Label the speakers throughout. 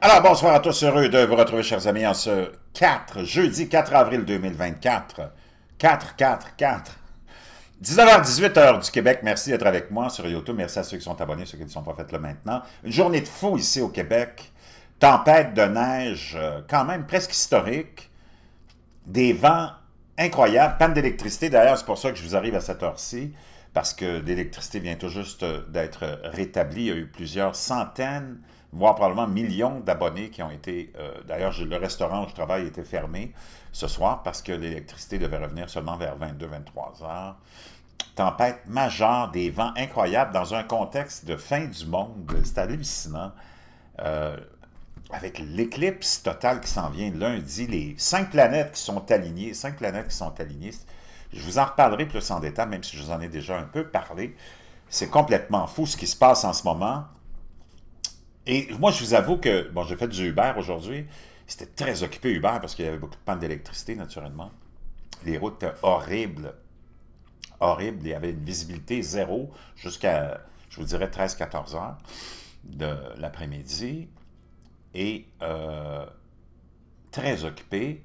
Speaker 1: Alors, bonsoir à tous, heureux de vous retrouver, chers amis, en ce 4, jeudi 4 avril 2024. 4, 4, 4. 19h, 18h du Québec. Merci d'être avec moi sur YouTube. Merci à ceux qui sont abonnés, ceux qui ne sont pas faits là maintenant. Une journée de fou ici au Québec. Tempête de neige, euh, quand même presque historique. Des vents incroyables. Panne d'électricité. D'ailleurs, c'est pour ça que je vous arrive à cette heure-ci. Parce que l'électricité vient tout juste euh, d'être euh, rétablie. Il y a eu plusieurs centaines voire probablement millions d'abonnés qui ont été... Euh, d'ailleurs, le restaurant où je travaille était fermé ce soir parce que l'électricité devait revenir seulement vers 22-23 heures. Tempête majeure, des vents incroyables dans un contexte de fin du monde. C'est hallucinant. Euh, avec l'éclipse totale qui s'en vient lundi, les cinq planètes qui sont alignées, cinq planètes qui sont alignées, je vous en reparlerai plus en détail, même si je vous en ai déjà un peu parlé. C'est complètement fou ce qui se passe en ce moment. Et moi, je vous avoue que, bon, j'ai fait du Uber aujourd'hui. C'était très occupé Uber parce qu'il y avait beaucoup de panne d'électricité, naturellement. Les routes étaient horribles, horribles. Il y avait une visibilité zéro jusqu'à, je vous dirais, 13-14 heures de l'après-midi. Et euh, très occupé.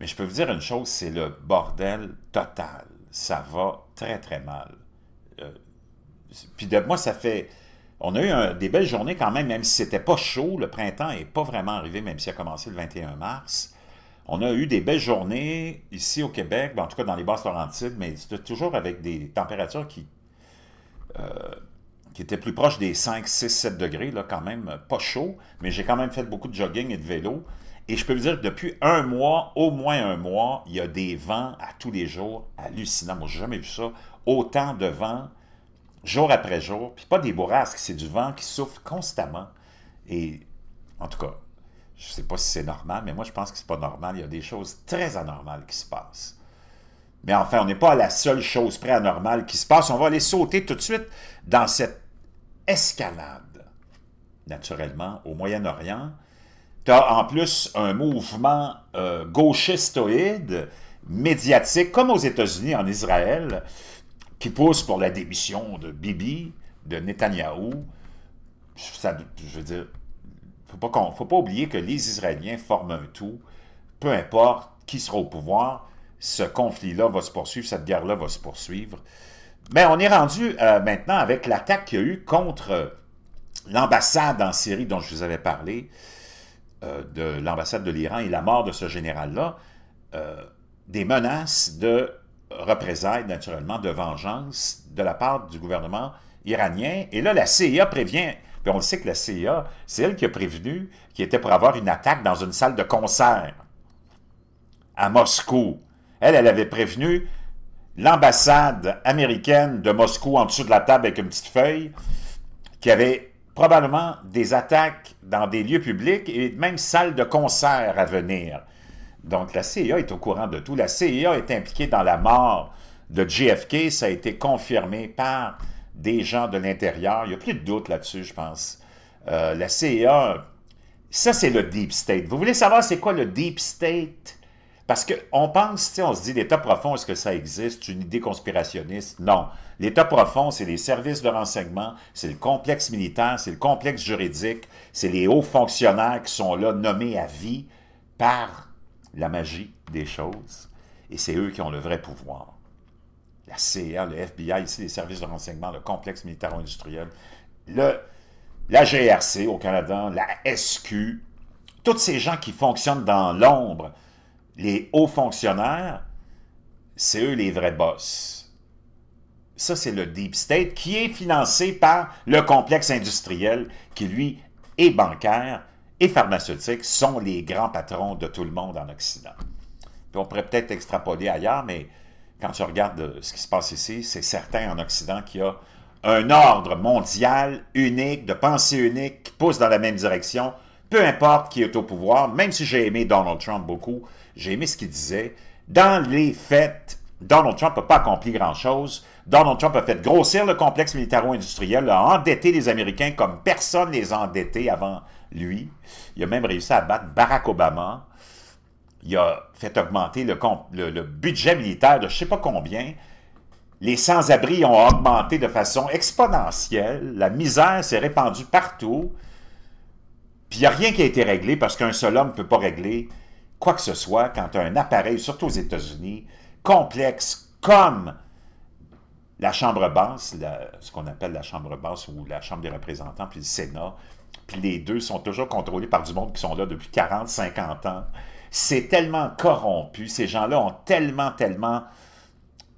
Speaker 1: Mais je peux vous dire une chose, c'est le bordel total. Ça va très, très mal. Euh, puis de moi, ça fait on a eu des belles journées quand même, même si c'était pas chaud. Le printemps n'est pas vraiment arrivé, même s'il a commencé le 21 mars. On a eu des belles journées ici au Québec, ben, en tout cas dans les Basses-Laurentides, mais toujours avec des températures qui, euh, qui étaient plus proches des 5, 6, 7 degrés, là, quand même pas chaud. Mais j'ai quand même fait beaucoup de jogging et de vélo. Et je peux vous dire que depuis un mois, au moins un mois, il y a des vents à tous les jours hallucinants. Moi, n'ai jamais vu ça. Autant de vents jour après jour, puis pas des bourrasques, c'est du vent qui souffle constamment. Et en tout cas, je ne sais pas si c'est normal, mais moi je pense que c'est pas normal. Il y a des choses très anormales qui se passent. Mais enfin, on n'est pas à la seule chose près anormale qui se passe. On va aller sauter tout de suite dans cette escalade. Naturellement, au Moyen-Orient, tu as en plus un mouvement euh, gauchistoïde, médiatique, comme aux États-Unis, en Israël, qui pousse pour la démission de Bibi, de Netanyahou, ça, je veux dire, il ne faut pas oublier que les Israéliens forment un tout. Peu importe qui sera au pouvoir, ce conflit-là va se poursuivre, cette guerre-là va se poursuivre. Mais on est rendu euh, maintenant avec l'attaque qu'il y a eu contre euh, l'ambassade en Syrie dont je vous avais parlé, euh, de l'ambassade de l'Iran et la mort de ce général-là, des menaces de représailles, naturellement, de vengeance de la part du gouvernement iranien. Et là, la CIA prévient, puis on le sait que la CIA, c'est elle qui a prévenu qu'il était pour avoir une attaque dans une salle de concert à Moscou. Elle, elle avait prévenu l'ambassade américaine de Moscou en dessous de la table avec une petite feuille qui avait probablement des attaques dans des lieux publics et même salle de concert à venir. Donc, la CIA est au courant de tout. La CIA est impliquée dans la mort de JFK. Ça a été confirmé par des gens de l'intérieur. Il n'y a plus de doute là-dessus, je pense. Euh, la CIA, ça, c'est le deep state. Vous voulez savoir c'est quoi le deep state? Parce qu'on pense, on se dit, l'État profond, est-ce que ça existe? Une idée conspirationniste? Non. L'État profond, c'est les services de renseignement, c'est le complexe militaire, c'est le complexe juridique, c'est les hauts fonctionnaires qui sont là, nommés à vie par la magie des choses, et c'est eux qui ont le vrai pouvoir. La CIA, le FBI, ici les services de renseignement, le complexe militaro-industriel, la GRC au Canada, la SQ, tous ces gens qui fonctionnent dans l'ombre, les hauts fonctionnaires, c'est eux les vrais boss. Ça, c'est le Deep State qui est financé par le complexe industriel qui, lui, est bancaire et pharmaceutiques sont les grands patrons de tout le monde en Occident. on pourrait peut-être extrapoler ailleurs, mais quand tu regardes euh, ce qui se passe ici, c'est certain en Occident qu'il y a un ordre mondial unique, de pensée unique, qui pousse dans la même direction, peu importe qui est au pouvoir, même si j'ai aimé Donald Trump beaucoup, j'ai aimé ce qu'il disait, dans les faits, Donald Trump n'a pas accompli grand-chose. Donald Trump a fait grossir le complexe militaro-industriel, a endetté les Américains comme personne les a endettés avant lui. Il a même réussi à battre Barack Obama. Il a fait augmenter le, budget militaire de je ne sais pas combien. Les sans-abri ont augmenté de façon exponentielle. La misère s'est répandue partout. Puis il n'y a rien qui a été réglé parce qu'un seul homme ne peut pas régler quoi que ce soit quand un appareil, surtout aux États-Unis, complexe comme la Chambre basse, ce qu'on appelle la Chambre basse ou la Chambre des représentants, puis le Sénat, puis les deux sont toujours contrôlés par du monde qui sont là depuis 40, 50 ans. C'est tellement corrompu. Ces gens-là ont tellement, tellement...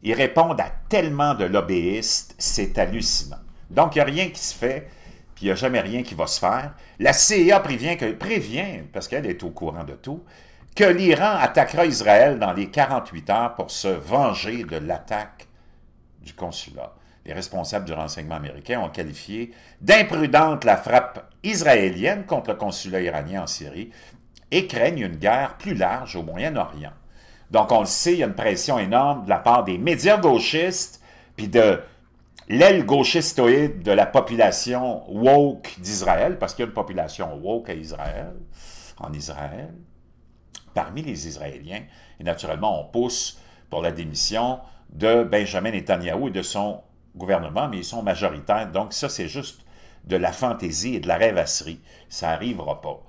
Speaker 1: Ils répondent à tellement de lobbyistes. C'est hallucinant. Donc, il n'y a rien qui se fait il n'y a jamais rien qui va se faire. La CIA prévient, que, prévient parce qu'elle est au courant de tout, que l'Iran attaquera Israël dans les 48 heures pour se venger de l'attaque du consulat. Les responsables du renseignement américain ont qualifié d'imprudente la frappe israélienne contre le consulat iranien en Syrie et craignent une guerre plus large au Moyen-Orient. Donc, on le sait, il y a une pression énorme de la part des médias gauchistes, puis de l'aile gauchistoïde de la population woke d'Israël, parce qu'il y a une population woke à Israël, en Israël, parmi les Israéliens. Et naturellement, on pousse pour la démission de Benjamin Netanyahu et de son gouvernement, mais ils sont majoritaires. Donc ça, c'est juste de la fantaisie et de la rêvasserie. Ça n'arrivera pas.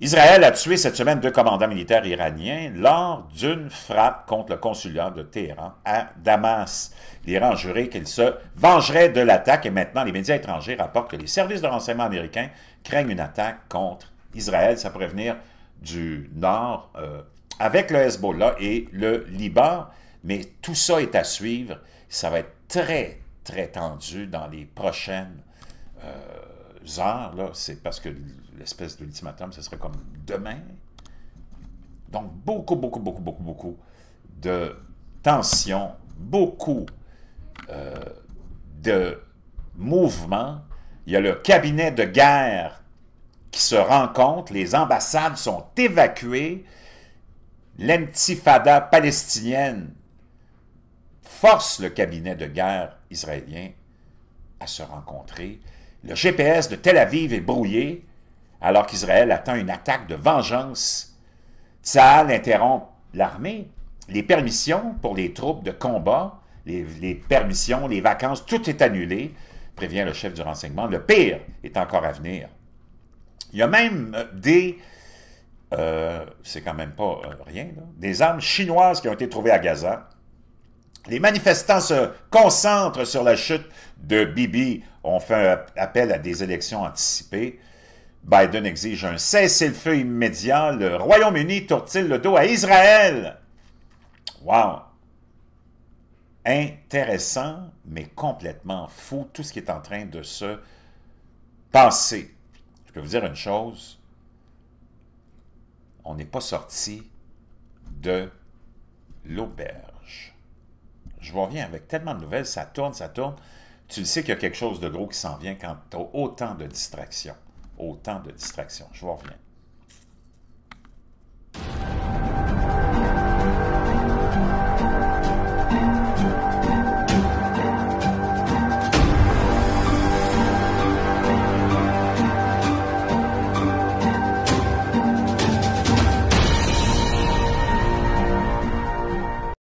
Speaker 1: Israël a tué cette semaine deux commandants militaires iraniens lors d'une frappe contre le consulat de Téhéran à Damas. L'Iran juré qu'il se vengerait de l'attaque et maintenant les médias étrangers rapportent que les services de renseignement américains craignent une attaque contre Israël. Ça pourrait venir du nord euh, avec le Hezbollah et le Liban, mais tout ça est à suivre. Ça va être très, très tendu dans les prochaines euh, heures. C'est parce que l'espèce d'ultimatum, ce serait comme demain. Donc, beaucoup, beaucoup, beaucoup, beaucoup, beaucoup de tensions, beaucoup euh, de mouvements. Il y a le cabinet de guerre qui se rencontre, les ambassades sont évacuées, L'intifada palestinienne force le cabinet de guerre israélien à se rencontrer. Le GPS de Tel Aviv est brouillé alors qu'Israël attend une attaque de vengeance. Tzahal interrompt l'armée. Les permissions pour les troupes de combat, les, permissions, les vacances, tout est annulé, prévient le chef du renseignement. Le pire est encore à venir. Il y a même euh, des... Euh, c'est quand même pas euh, rien, des armes chinoises qui ont été trouvées à Gaza les manifestants se concentrent sur la chute de Bibi. On fait appel à des élections anticipées. Biden exige un cessez-le-feu immédiat. Le Royaume-Uni tourne-t-il le dos à Israël? Wow! Intéressant, mais complètement fou, tout ce qui est en train de se passer. Je peux vous dire une chose, on n'est pas sorti de l'auberge je reviens avec tellement de nouvelles, ça tourne, ça tourne. Tu le sais qu'il y a quelque chose de gros qui s'en vient quand tu as autant de distractions. Autant de distractions. Je reviens.